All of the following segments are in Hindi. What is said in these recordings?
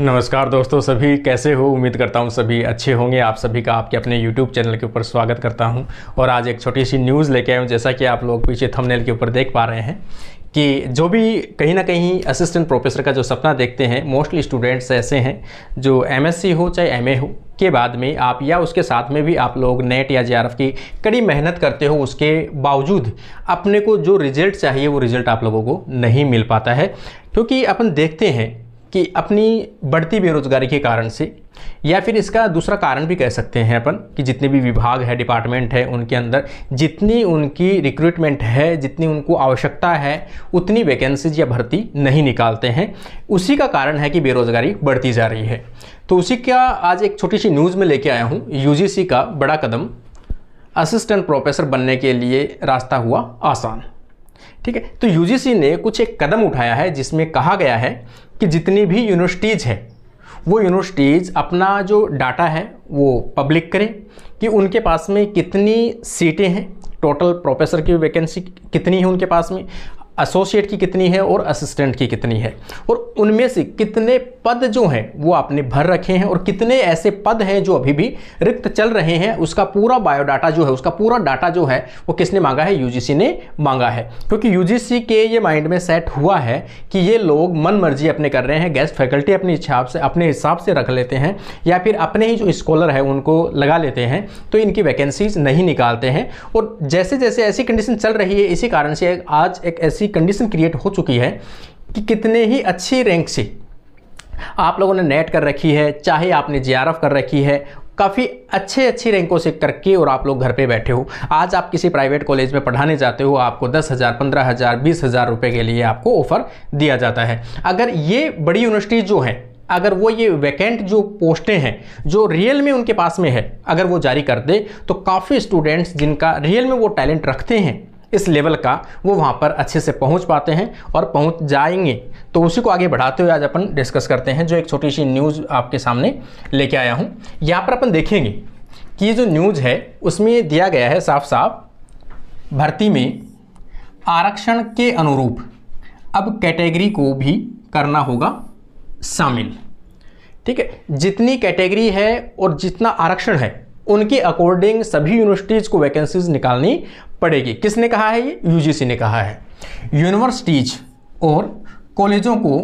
नमस्कार दोस्तों सभी कैसे हो उम्मीद करता हूँ सभी अच्छे होंगे आप सभी का आपके अपने यूट्यूब चैनल के ऊपर स्वागत करता हूँ और आज एक छोटी सी न्यूज़ लेके आया हूँ जैसा कि आप लोग पीछे थंबनेल के ऊपर देख पा रहे हैं कि जो भी कहीं ना कहीं असिस्टेंट प्रोफेसर का जो सपना देखते हैं मोस्टली स्टूडेंट्स ऐसे हैं जो एम हो चाहे एम हो के बाद में आप या उसके साथ में भी आप लोग नेट या जे की कड़ी मेहनत करते हो उसके बावजूद अपने को जो रिजल्ट चाहिए वो रिजल्ट आप लोगों को नहीं मिल पाता है क्योंकि अपन देखते हैं कि अपनी बढ़ती बेरोजगारी के कारण से या फिर इसका दूसरा कारण भी कह सकते हैं अपन कि जितने भी विभाग है डिपार्टमेंट है उनके अंदर जितनी उनकी रिक्रूटमेंट है जितनी उनको आवश्यकता है उतनी वैकेंसीज या भर्ती नहीं निकालते हैं उसी का कारण है कि बेरोजगारी बढ़ती जा रही है तो उसी का आज एक छोटी सी न्यूज़ में लेके आया हूँ यू का बड़ा कदम असिस्टेंट प्रोफेसर बनने के लिए रास्ता हुआ आसान ठीक है तो यू ने कुछ एक कदम उठाया है जिसमें कहा गया है कि जितनी भी यूनिवर्सिटीज़ है वो यूनिवर्सिटीज़ अपना जो डाटा है वो पब्लिक करें कि उनके पास में कितनी सीटें हैं टोटल प्रोफेसर की वैकेंसी कितनी है उनके पास में एसोसिएट की कितनी है और असिस्टेंट की कितनी है और उनमें से कितने पद जो हैं वो आपने भर रखे हैं और कितने ऐसे पद हैं जो अभी भी रिक्त चल रहे हैं उसका पूरा बायोडाटा जो है उसका पूरा डाटा जो है वो किसने मांगा है यूजीसी ने मांगा है क्योंकि यूजीसी के ये माइंड में सेट हुआ है कि ये लोग मन मर्जी अपने कर रहे हैं गेस्ट फैकल्टी अपने हिसाब से अपने हिसाब से रख लेते हैं या फिर अपने ही जो स्कॉलर है उनको लगा लेते हैं तो इनकी वैकेंसीज नहीं निकालते हैं और जैसे जैसे ऐसी कंडीशन चल रही है इसी कारण से आज एक ऐसी ऐसी कंडीशन क्रिएट हो चुकी है कि कितने ही अच्छी रैंक से आप लोगों ने नेट कर रखी है चाहे आपने जे कर रखी है काफ़ी अच्छे अच्छी रैंकों से करके और आप लोग घर पे बैठे हो आज आप किसी प्राइवेट कॉलेज में पढ़ाने जाते हो आपको दस हज़ार पंद्रह हज़ार बीस हज़ार रुपये के लिए आपको ऑफ़र दिया जाता है अगर ये बड़ी यूनिवर्सिटी जो है अगर वो ये वैकेंट जो पोस्टें हैं जो रियल में उनके पास में है अगर वो जारी कर दे तो काफ़ी स्टूडेंट्स जिनका रियल में वो टैलेंट रखते हैं इस लेवल का वो वहाँ पर अच्छे से पहुँच पाते हैं और पहुँच जाएंगे तो उसी को आगे बढ़ाते हुए आज अपन डिस्कस करते हैं जो एक छोटी सी न्यूज़ आपके सामने लेके आया हूँ यहाँ पर अपन देखेंगे कि जो न्यूज़ है उसमें दिया गया है साफ साफ भर्ती में आरक्षण के अनुरूप अब कैटेगरी को भी करना होगा शामिल ठीक है जितनी कैटेगरी है और जितना आरक्षण है उनके अकॉर्डिंग सभी यूनिवर्सिटीज़ को वैकेंसीज निकालनी पड़ेगी किसने कहा है ये यूजीसी ने कहा है यूनिवर्सिटीज और कॉलेजों को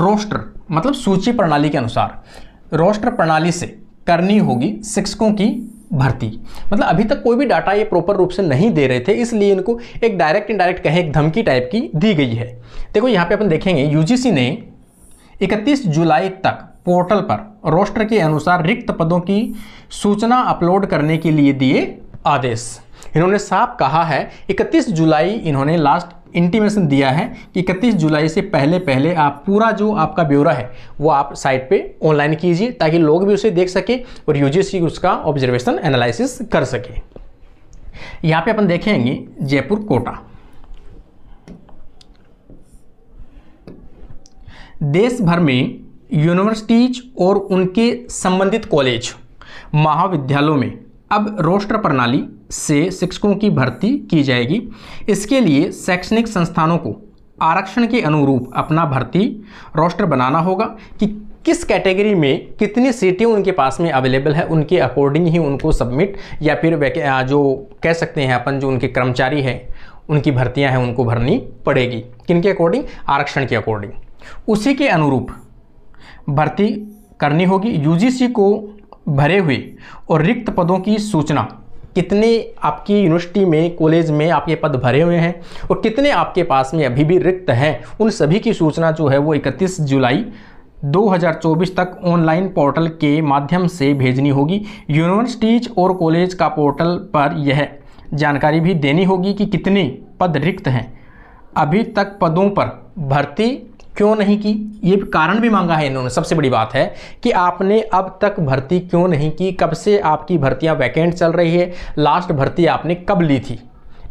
रोस्टर मतलब सूची प्रणाली के अनुसार रोस्टर प्रणाली से करनी होगी शिक्षकों की भर्ती मतलब अभी तक कोई भी डाटा ये प्रॉपर रूप से नहीं दे रहे थे इसलिए इनको एक डायरेक्ट इनडायरेक्ट कहे एक धमकी टाइप की दी गई है देखो यहाँ पे अपन देखेंगे यूजीसी ने 31 जुलाई तक पोर्टल पर रोस्टर के अनुसार रिक्त पदों की सूचना अपलोड करने के लिए दिए आदेश इन्होंने साफ कहा है 31 जुलाई इन्होंने लास्ट इंटीमेशन दिया है कि इकतीस जुलाई से पहले पहले आप पूरा जो आपका ब्यौरा है वो आप साइट पे ऑनलाइन कीजिए ताकि लोग भी उसे देख सकें और यूजीसी उसका ऑब्जर्वेशन एनालिसिस कर सके यहाँ पे अपन देखेंगे जयपुर कोटा देश भर में यूनिवर्सिटीज और उनके संबंधित कॉलेज महाविद्यालयों में अब रोस्टर प्रणाली से शिक्षकों की भर्ती की जाएगी इसके लिए शैक्षणिक संस्थानों को आरक्षण के अनुरूप अपना भर्ती रोस्टर बनाना होगा कि किस कैटेगरी में कितनी सीटें उनके पास में अवेलेबल है उनके अकॉर्डिंग ही उनको सबमिट या फिर जो कह सकते हैं अपन जो उनके कर्मचारी हैं उनकी भर्तियां हैं उनको भरनी पड़ेगी किन के अकॉर्डिंग आरक्षण के अकॉर्डिंग उसी के अनुरूप भर्ती करनी होगी यूजीसी को भरे हुए और रिक्त पदों की सूचना कितने आपकी यूनिवर्सिटी में कॉलेज में आपके पद भरे हुए हैं और कितने आपके पास में अभी भी रिक्त हैं उन सभी की सूचना जो है वो 31 जुलाई 2024 तक ऑनलाइन पोर्टल के माध्यम से भेजनी होगी यूनिवर्सिटीज और कॉलेज का पोर्टल पर यह जानकारी भी देनी होगी कि कितने पद रिक्त हैं अभी तक पदों पर भर्ती क्यों नहीं की ये कारण भी मांगा है इन्होंने सबसे बड़ी बात है कि आपने अब तक भर्ती क्यों नहीं की कब से आपकी भर्तियां वैकेंट चल रही है लास्ट भर्ती आपने कब ली थी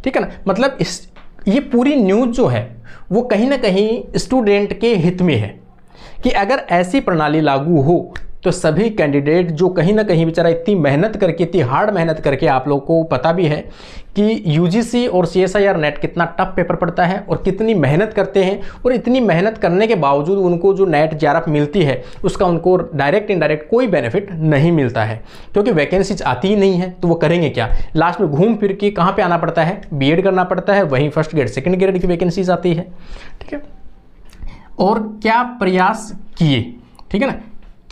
ठीक है ना मतलब इस ये पूरी न्यूज़ जो है वो कहीं ना कहीं स्टूडेंट के हित में है कि अगर ऐसी प्रणाली लागू हो तो सभी कैंडिडेट जो कहीं ना कहीं बेचारा इतनी मेहनत करके इतनी हार्ड मेहनत करके आप लोग को पता भी है कि यू और C S I R NET कितना टफ पेपर पड़ता है और कितनी मेहनत करते हैं और इतनी मेहनत करने के बावजूद उनको जो नेट जे मिलती है उसका उनको डायरेक्ट इनडायरेक्ट कोई बेनिफिट नहीं मिलता है क्योंकि वैकेंसीज आती ही नहीं है तो वो करेंगे क्या लास्ट में घूम फिर के कहाँ पर आना पड़ता है बी करना पड़ता है वहीं फर्स्ट ग्रेड सेकेंड ग्रेड की वैकेंसीज आती है ठीक है और क्या प्रयास किए ठीक है ना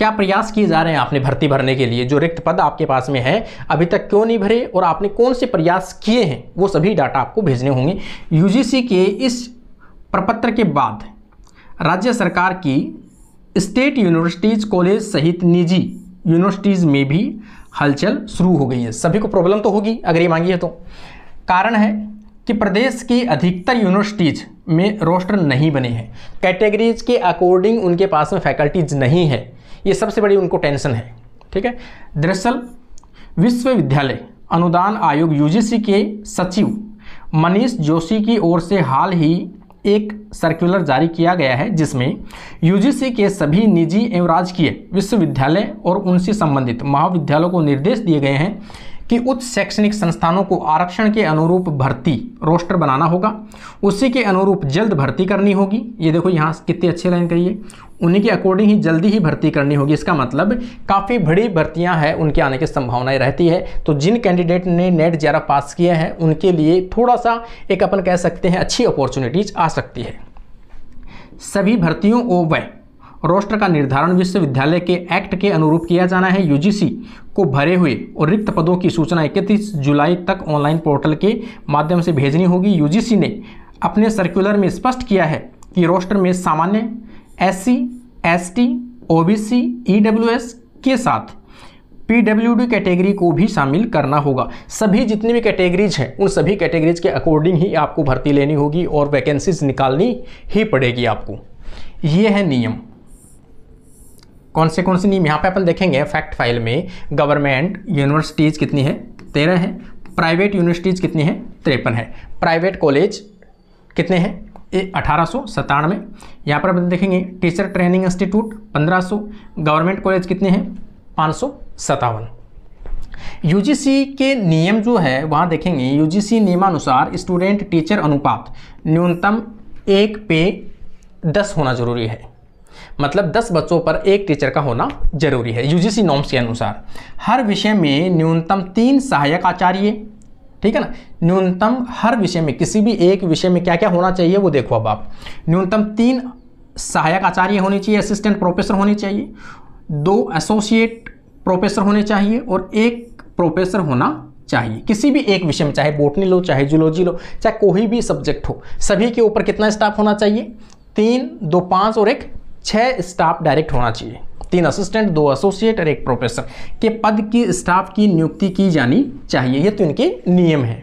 क्या प्रयास किए जा रहे हैं आपने भर्ती भरने के लिए जो रिक्त पद आपके पास में है अभी तक क्यों नहीं भरे और आपने कौन से प्रयास किए हैं वो सभी डाटा आपको भेजने होंगे यूजीसी के इस प्रपत्र के बाद राज्य सरकार की स्टेट यूनिवर्सिटीज़ कॉलेज सहित निजी यूनिवर्सिटीज़ में भी हलचल शुरू हो गई है सभी को प्रॉब्लम तो होगी अगर ये मांगी है तो कारण है कि प्रदेश की अधिकतर यूनिवर्सिटीज़ में रोस्टर नहीं बने हैं कैटेगरीज के अकॉर्डिंग उनके पास में फैकल्टीज नहीं है ये सबसे बड़ी उनको टेंशन है ठीक है दरअसल विश्वविद्यालय अनुदान आयोग यूजीसी के सचिव मनीष जोशी की ओर से हाल ही एक सर्कुलर जारी किया गया है जिसमें यूजीसी के सभी निजी एवं राजकीय विश्वविद्यालय और उनसे संबंधित महाविद्यालयों को निर्देश दिए गए हैं कि उच्च शैक्षणिक संस्थानों को आरक्षण के अनुरूप भर्ती रोस्टर बनाना होगा उसी के अनुरूप जल्द भर्ती करनी होगी ये देखो यहाँ कितनी अच्छी लाइन कही उन्हीं के अकॉर्डिंग ही जल्दी ही भर्ती करनी होगी इसका मतलब काफ़ी बड़ी भर्तियां हैं उनके आने की संभावनाएं रहती है तो जिन कैंडिडेट ने नेट ज़्यादा पास किया है उनके लिए थोड़ा सा एक अपन कह सकते हैं अच्छी अपॉर्चुनिटीज़ आ सकती है सभी भर्तियों ओ वह रोस्टर का निर्धारण विश्वविद्यालय के एक्ट के अनुरूप किया जाना है यूजीसी को भरे हुए और रिक्त पदों की सूचना इकतीस जुलाई तक ऑनलाइन पोर्टल के माध्यम से भेजनी होगी यूजीसी ने अपने सर्कुलर में स्पष्ट किया है कि रोस्टर में सामान्य S C S T O B C E W S के साथ पीडब्ल्यूडी कैटेगरी को भी शामिल करना होगा सभी जितनी भी कैटेगरीज हैं उन सभी कैटेगरीज के अकॉर्डिंग ही आपको भर्ती लेनी होगी और वैकेंसीज निकालनी ही पड़ेगी आपको ये है नियम कौन से कौन से नियम यहाँ पे अपन देखेंगे फैक्ट फाइल में गवर्नमेंट यूनिवर्सिटीज़ कितनी है तेरह हैं प्राइवेट यूनिवर्सिटीज़ कितनी हैं तिरपन है प्राइवेट कॉलेज कितने हैं अठारह सौ सतानवे यहाँ पर अपन देखेंगे टीचर ट्रेनिंग इंस्टीट्यूट पंद्रह सौ गवर्नमेंट कॉलेज कितने हैं पाँच सौ सतावन यूजीसी के नियम जो है वहाँ देखेंगे यूजीसी नियमानुसार स्टूडेंट टीचर अनुपात न्यूनतम एक पे दस होना जरूरी है मतलब 10 बच्चों पर एक टीचर का होना जरूरी है यूजीसी नॉर्म्स के अनुसार हर विषय में न्यूनतम तीन सहायक आचार्य ठीक है ना न्यूनतम हर विषय में किसी भी एक विषय में क्या क्या होना चाहिए वो देखो अब आप न्यूनतम तीन सहायक आचार्य होने चाहिए असिस्टेंट प्रोफेसर होने चाहिए दो एसोसिएट प्रोफेसर होने चाहिए और एक प्रोफेसर होना चाहिए किसी भी एक विषय में चाहे बोटनी लो चाहे जूलॉजी लो चाहे कोई भी सब्जेक्ट हो सभी के ऊपर कितना स्टाफ होना चाहिए तीन दो पाँच और एक छः स्टाफ डायरेक्ट होना चाहिए तीन असिस्टेंट दो एसोसिएट और एक प्रोफेसर के पद की स्टाफ की नियुक्ति की जानी चाहिए ये तो इनके नियम है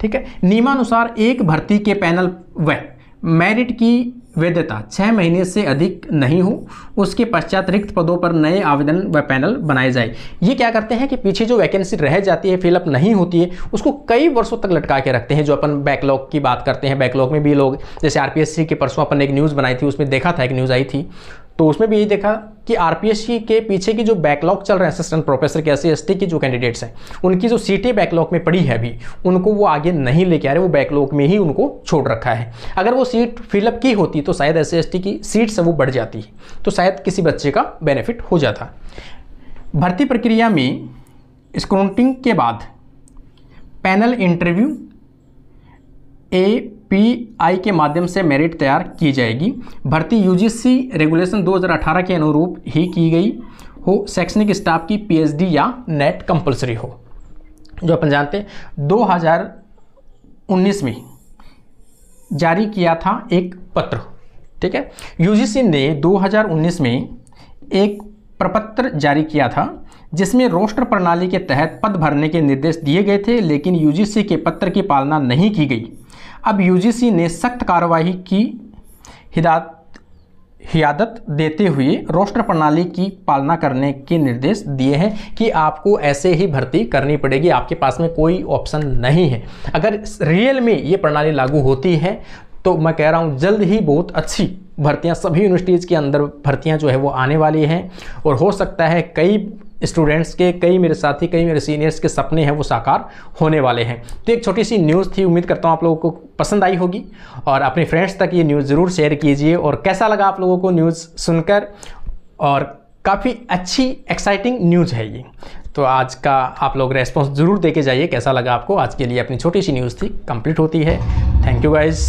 ठीक है नियमानुसार एक भर्ती के पैनल व मेरिट की वैधता छः महीने से अधिक नहीं हो उसके पश्चात रिक्त पदों पर नए आवेदन व पैनल बनाए जाए ये क्या करते हैं कि पीछे जो वैकेंसी रह जाती है फिलअप नहीं होती है उसको कई वर्षों तक लटका के रखते हैं जो अपन बैकलॉग की बात करते हैं बैकलॉग में भी लोग जैसे आर के परसों अपन एक न्यूज़ बनाई थी उसमें देखा था एक न्यूज़ आई थी तो उसमें भी यही देखा कि आर के पीछे की जो बैकलॉग चल रहे हैं असिस्टेंट प्रोफेसर के एस सी की जो कैंडिडेट्स हैं उनकी जो सीटें बैकलॉग में पड़ी है अभी उनको वो आगे नहीं लेके आ रहे वो बैकलॉग में ही उनको छोड़ रखा है अगर वो सीट फिलअप की होती तो शायद एस सी की सीट से वो बढ़ जाती तो शायद किसी बच्चे का बेनिफिट हो जाता भर्ती प्रक्रिया में स्क्रूटिंग के बाद पैनल इंटरव्यू ए पीआई के माध्यम से मेरिट तैयार की जाएगी भर्ती यूजीसी रेगुलेशन 2018 के अनुरूप ही की गई हो शैक्षणिक स्टाफ की पीएचडी या नेट कंपलसरी हो जो अपन जानते हैं 2019 में जारी किया था एक पत्र ठीक है यूजीसी ने 2019 में एक प्रपत्र जारी किया था जिसमें रोस्टर प्रणाली के तहत पद भरने के निर्देश दिए गए थे लेकिन यूजीसी के पत्र की पालना नहीं की गई अब यूजीसी ने सख्त कार्रवाई की हिदायत हियादत देते हुए रोस्टर प्रणाली की पालना करने के निर्देश दिए हैं कि आपको ऐसे ही भर्ती करनी पड़ेगी आपके पास में कोई ऑप्शन नहीं है अगर रियल में ये प्रणाली लागू होती है तो मैं कह रहा हूँ जल्द ही बहुत अच्छी भर्तियाँ सभी यूनिवर्सिटीज़ के अंदर भर्तियाँ जो है वो आने वाली हैं और हो सकता है कई स्टूडेंट्स के कई मेरे साथी कई मेरे सीनियर्स के सपने हैं वो साकार होने वाले हैं तो एक छोटी सी न्यूज़ थी उम्मीद करता हूँ आप लोगों को पसंद आई होगी और अपने फ्रेंड्स तक ये न्यूज़ ज़रूर शेयर कीजिए और कैसा लगा आप लोगों को न्यूज़ सुनकर और काफ़ी अच्छी एक्साइटिंग न्यूज़ है ये तो आज का आप लोग रेस्पॉन्स ज़रूर दे के जाइए कैसा लगा आपको आज के लिए अपनी छोटी सी न्यूज़ थी कंप्लीट होती है थैंक यू गाइज़